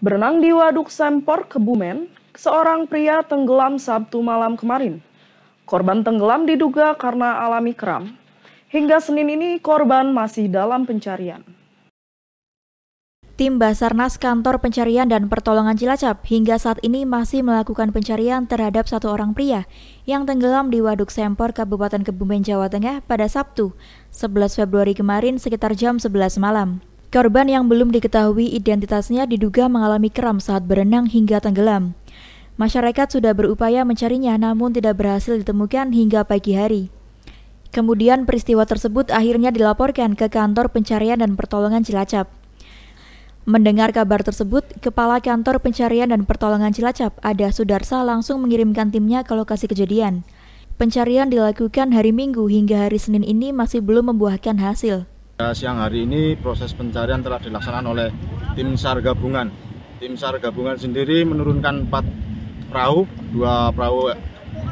Berenang di Waduk Sempor, Kebumen, seorang pria tenggelam Sabtu malam kemarin. Korban tenggelam diduga karena alami kram. Hingga Senin ini korban masih dalam pencarian. Tim Basarnas Kantor Pencarian dan Pertolongan Cilacap hingga saat ini masih melakukan pencarian terhadap satu orang pria yang tenggelam di Waduk Sempor, Kabupaten Kebumen, Jawa Tengah pada Sabtu, 11 Februari kemarin sekitar jam 11 malam. Korban yang belum diketahui identitasnya diduga mengalami kram saat berenang hingga tenggelam. Masyarakat sudah berupaya mencarinya namun tidak berhasil ditemukan hingga pagi hari. Kemudian peristiwa tersebut akhirnya dilaporkan ke kantor pencarian dan pertolongan Cilacap. Mendengar kabar tersebut, Kepala Kantor Pencarian dan Pertolongan Cilacap, Ada Sudarsa langsung mengirimkan timnya ke lokasi kejadian. Pencarian dilakukan hari Minggu hingga hari Senin ini masih belum membuahkan hasil. Siang hari ini proses pencarian telah dilaksanakan oleh tim SAR gabungan. Tim SAR gabungan sendiri menurunkan 4 perahu, dua perahu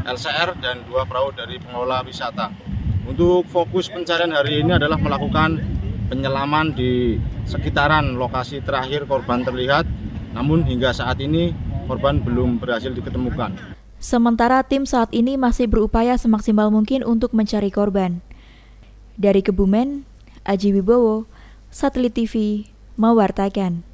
LCR dan dua perahu dari pengelola wisata. Untuk fokus pencarian hari ini adalah melakukan penyelaman di sekitaran lokasi terakhir korban terlihat. Namun hingga saat ini korban belum berhasil diketemukan. Sementara tim saat ini masih berupaya semaksimal mungkin untuk mencari korban. Dari Kebumen, Aji Wibowo, Satelit TV, mewartakan.